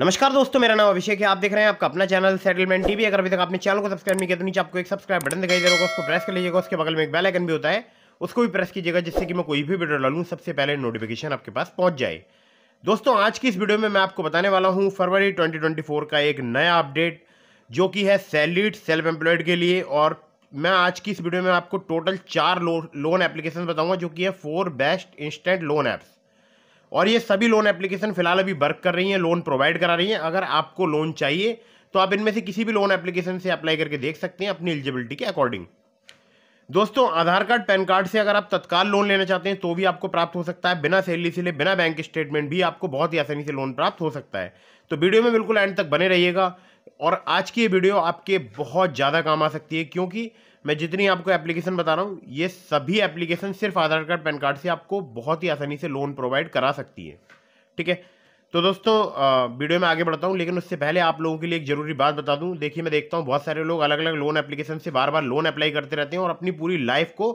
नमस्कार दोस्तों मेरा नाम अभिषेक है आप देख रहे हैं आपका अपना चैनल सेटलमेंट टीवी अगर अभी तक आपने चैनल को सब्सक्राइब नहीं किया तो नीचे आपको एक सब्सक्राइब बटन दिखाई दे रहा होगा उसको प्रेस कर लीजिएगा उसके बगल में एक बेल आइकन भी होता है उसको भी प्रेस कीजिएगा जिससे कि मैं कोई भी वीडियो डालूँ सबसे पहले नोटिफिकेशन आपके पास पहुँच जाए दोस्तों आज की इस वीडियो में मैं आपको बताने वाला हूँ फरवरी ट्वेंटी का एक नया अपडेट जो कि है सैलरीड सेल्फ एम्प्लॉयड के लिए और मैं आज की इस वीडियो में आपको टोटल चार लोन एप्लीकेशन बताऊँगा जो कि है four best instant loan apps और ये सभी लोन एप्लीकेशन फ़िलहाल अभी वर्क कर रही हैं लोन प्रोवाइड करा रही हैं अगर आपको लोन चाहिए तो आप इनमें से किसी भी लोन एप्लीकेशन से अप्लाई करके देख सकते हैं अपनी एलिजिबिलिटी के अकॉर्डिंग दोस्तों आधार कार्ड पैन कार्ड से अगर आप तत्काल लोन लेना चाहते हैं तो भी आपको प्राप्त हो सकता है बिना सैलरी से ले बिना बैंक स्टेटमेंट भी आपको बहुत ही आसानी से लोन प्राप्त हो सकता है तो वीडियो में बिल्कुल एंड तक बने रहिएगा और आज की ये वीडियो आपके बहुत ज़्यादा काम आ सकती है क्योंकि मैं जितनी आपको एप्लीकेशन बता रहा हूँ ये सभी एप्लीकेशन सिर्फ आधार कार्ड पैन कार्ड से आपको बहुत ही आसानी से लोन प्रोवाइड करा सकती है ठीक है तो दोस्तों वीडियो में आगे बढ़ता हूँ लेकिन उससे पहले आप लोगों के लिए एक जरूरी बात बता दूँ देखिए मैं देखता हूँ बहुत सारे लोग अलग अलग लोन एप्लीकेशन से बार बार लोन अप्लाई करते रहते हैं और अपनी पूरी लाइफ को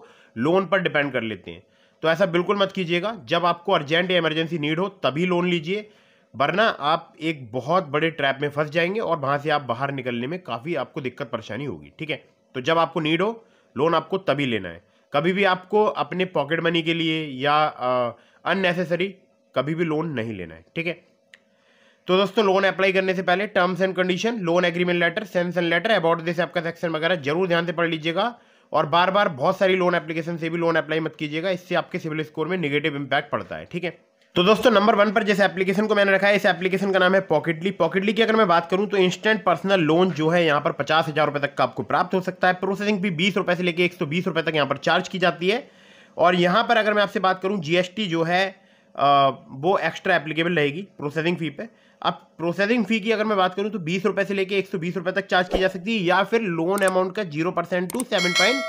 लोन पर डिपेंड कर लेते हैं तो ऐसा बिल्कुल मत कीजिएगा जब आपको अर्जेंट या इमरजेंसी नीड हो तभी लोन लीजिए वरना आप एक बहुत बड़े ट्रैप में फंस जाएंगे और वहाँ से आप बाहर निकलने में काफ़ी आपको दिक्कत परेशानी होगी ठीक है तो जब आपको नीड हो लोन आपको तभी लेना है कभी भी आपको अपने पॉकेट मनी के लिए या अननेसेसरी कभी भी लोन नहीं लेना है ठीक है तो दोस्तों लोन अप्लाई करने से पहले terms and condition loan agreement letter sanction letter about this आपका सेक्शन वगैरह जरूर ध्यान से पढ़ लीजिएगा और बार बार बहुत सारी लोन एप्लीकेशन से भी लोन अप्लाई मत कीजिएगा इससे आपके सिविल स्कोर में निगेटिव इम्पैक्ट पड़ता है ठीक है तो दोस्तों नंबर वन पर जिस एप्लीकेशन को मैंने रखा है इस एप्लीकेशन का नाम है पॉकेटली पॉकेटली की अगर मैं बात करूं तो इंस्टेंट पर्सनल लोन जो है यहाँ पर पचास हज़ार रुपये तक का आपको प्राप्त हो सकता है प्रोसेसिंग भी बीस रुपये से लेकर एक सौ बीस रुपये तक यहाँ पर चार्ज की जाती है और यहाँ पर अगर मैं आपसे बात करूँ जीएसटी जो है आ, वो एक्स्ट्रा एप्लीकेबल रहेगी प्रोसेसिंग फ़ी पे अब प्रोसेसिंग फ़ी की अगर मैं बात करूँ तो बीस रुपये से लेकर एक सौ बीस रुपये तक चार्ज की जा सकती है या फिर लोन अमाउंट का zero percent to seven point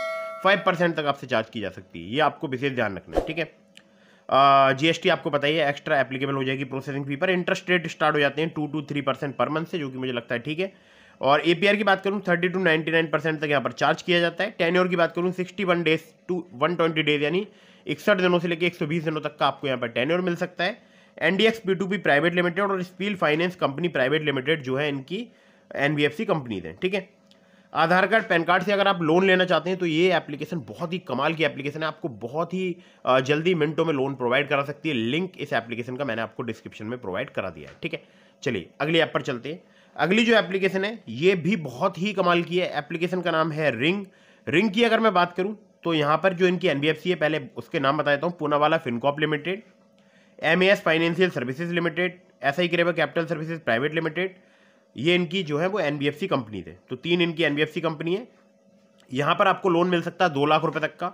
five percent तक आपसे चार्ज की जा सकती है ये आपको विशेष ध्यान रखना है ठीक है जीएसटी आपको बताइए एक्स्ट्रा एप्लीकेबल हो जाएगी प्रोसेसिंग फी पर इंटरेस्ट रेट स्टार्ट हो जाते हैं two two three percent per month से जो कि मुझे लगता है ठीक है और ए की बात करूँ thirty to ninety nine percent तक यहाँ पर चार्ज किया जाता है टेन्योर की बात करूँ sixty one days to one twenty days यानी इकसठ दिनों से लेकर एक सौ बीस दिनों तक का आपको यहाँ पर टेन्योर मिल सकता है N D X P to P private limited और Speel finance company private limited जो है इनकी N B F C companies हैं ठीक है आधार कार्ड पैन कार्ड से अगर आप लोन लेना चाहते हैं तो ये एप्लीकेशन बहुत ही कमाल की एप्लीकेशन है आपको बहुत ही जल्दी मिनटों में लोन प्रोवाइड करा सकती है लिंक इस एप्लीकेशन का मैंने आपको डिस्क्रिप्शन में प्रोवाइड करा दिया है ठीक है चलिए अगली ऐप पर चलते हैं अगली जो एप्लीकेशन है ये भी बहुत ही कमाल की है एप्लीकेशन का नाम है रिंग रिंग की अगर मैं बात करूँ तो यहाँ पर जो इनकी एन है पहले उसके नाम बता देता हूँ Poonawalla Fincorp limited M financial services limited S I capital services private limited ये इनकी जो है वो एन कंपनी थे तो तीन इनकी एन कंपनी है यहाँ पर आपको लोन मिल सकता है दो लाख रुपये तक का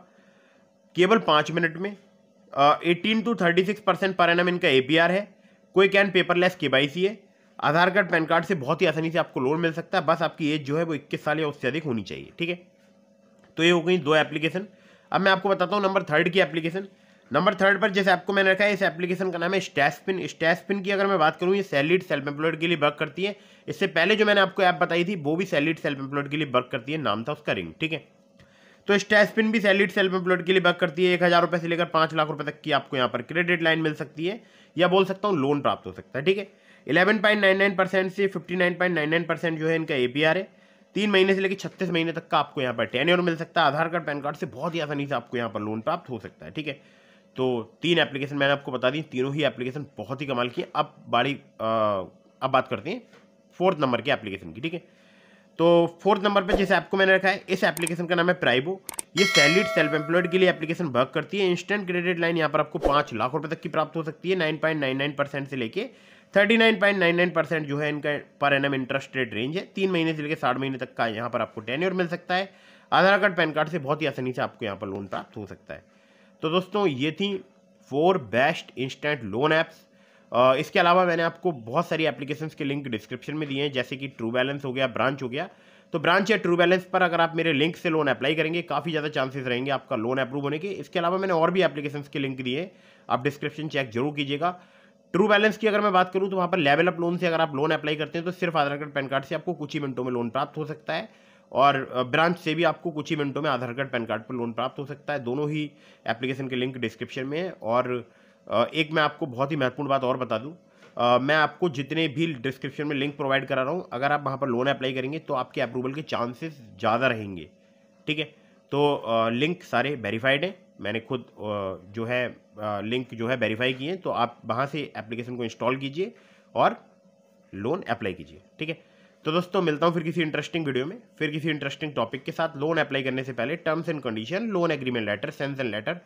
केवल पाँच मिनट में eighteen to thirty six percent पर एन इनका ए है कोई कैन पेपरलेस के बाई सी है आधार कार्ड पैन कार्ड से बहुत ही आसानी से आपको लोन मिल सकता है बस आपकी एज जो है वो इक्कीस साल या उससे अधिक होनी चाहिए ठीक है तो ये हो गई दो एप्लीकेशन अब मैं आपको बताता हूँ नंबर थर्ड की एप्लीकेशन नंबर थर्ड पर जैसे आपको मैंने रखा है इस एप्लीकेशन का नाम है स्टैसपिन स्टैसपिन की अगर मैं बात करूँ ये सैलिड सेल्फ एम्प्लॉयड के लिए वर्क करती है इससे पहले जो मैंने आपको ऐप आप बताई थी वो भी सैलिड सेल्फ एम्प्लॉयड के लिए वर्क करती है नाम था उसका रिंग ठीक है तो स्टैसपिन भी सैलिड सेल्फ एम्प्लॉयड के लिए वर्क करती है एक हज़ार रुपये से लेकर पाँच लाख रुपये तक की आपको यहाँ पर क्रेडिट लाइन मिल सकती है या बोल सकता हूँ लोन प्राप्त हो सकता है ठीक है eleven point nine nine percent से fifty nine point nine nine percent जो है इनका ए पी आर है तीन महीने से लेकर छत्तीस महीने तक का आपको यहाँ पर टेन मिल सकता है आधार कार्ड पैन कार्ड से बहुत ही आसानी से आपको यहाँ पर लोन प्राप्त हो सकता है ठीक है तो तीन एप्लीकेशन मैंने आपको बता दी तीनों ही एप्लीकेशन बहुत ही कमाल की अब बारी अब बात करते हैं फोर्थ नंबर के एप्लीकेशन की ठीक है तो फोर्थ नंबर पे जैसे आपको मैंने रखा है इस एप्लीकेशन का नाम है प्राइबो ये सैलिड सेल्फ एम्प्लॉयड के लिए एप्लीकेशन वर्क करती है इंस्टेंट क्रेडिट लाइन यहाँ पर आपको पाँच लाख रुपये तक की प्राप्त हो सकती है nine point nine nine percent से लेके thirty nine point nine nine percent जो है इनका पर एन इंटरेस्ट रेट रेंज है तीन महीने से लेकर साठ महीने तक का यहाँ पर आपको टेन मिल सकता है आधार कार्ड पैन कार्ड से बहुत ही आसानी से आपको यहाँ पर लोन प्राप्त हो सकता है तो दोस्तों ये थी four best instant loan apps इसके अलावा मैंने आपको बहुत सारी एप्लीकेशंस के लिंक डिस्क्रिप्शन में दिए हैं जैसे कि ट्रू बैलेंस हो गया ब्रांच हो गया तो ब्रांच या ट्रू बैलेंस पर अगर आप मेरे लिंक से लोन अप्लाई करेंगे काफ़ी ज़्यादा चांसेस रहेंगे आपका लोन अप्रूव होने के इसके अलावा मैंने और भी एप्लीकेशन के लिंक दिए आप डिस्क्रिप्शन चेक जरूर कीजिएगा ट्रू बैलेंस की अगर मैं बात करूँ तो वहाँ पर लेवल अप लोन से अगर आप लोन अप्लाई करते हैं तो सिर्फ आधार कार्ड पैन कार्ड से आपको कुछ ही मिनटों में लोन प्राप्त हो सकता है और ब्रांच से भी आपको कुछ ही मिनटों में आधार कार्ड पैन कार्ड पर लोन प्राप्त हो सकता है दोनों ही एप्लीकेशन के लिंक डिस्क्रिप्शन में है और एक मैं आपको बहुत ही महत्वपूर्ण बात और बता दूँ मैं आपको जितने भी डिस्क्रिप्शन में लिंक प्रोवाइड करा रहा हूँ अगर आप वहाँ पर लोन अप्लाई करेंगे तो आपके अप्रूवल के चांसेस ज़्यादा रहेंगे ठीक है तो लिंक सारे वेरीफाइड हैं मैंने खुद जो है लिंक जो है वेरीफाई किए हैं तो आप वहाँ से एप्लीकेशन को इंस्टॉल कीजिए और लोन अप्लाई कीजिए ठीक है तो दोस्तों मिलता हूँ फिर किसी इंटरेस्टिंग वीडियो में फिर किसी इंटरेस्टिंग टॉपिक के साथ लोन अप्लाई करने से पहले terms and condition loan agreement letter sanction letter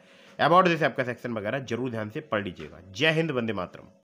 about जैसे आपका सेक्शन वगैरह जरूर ध्यान से पढ़ लीजिएगा जय हिंद वंदे मातरम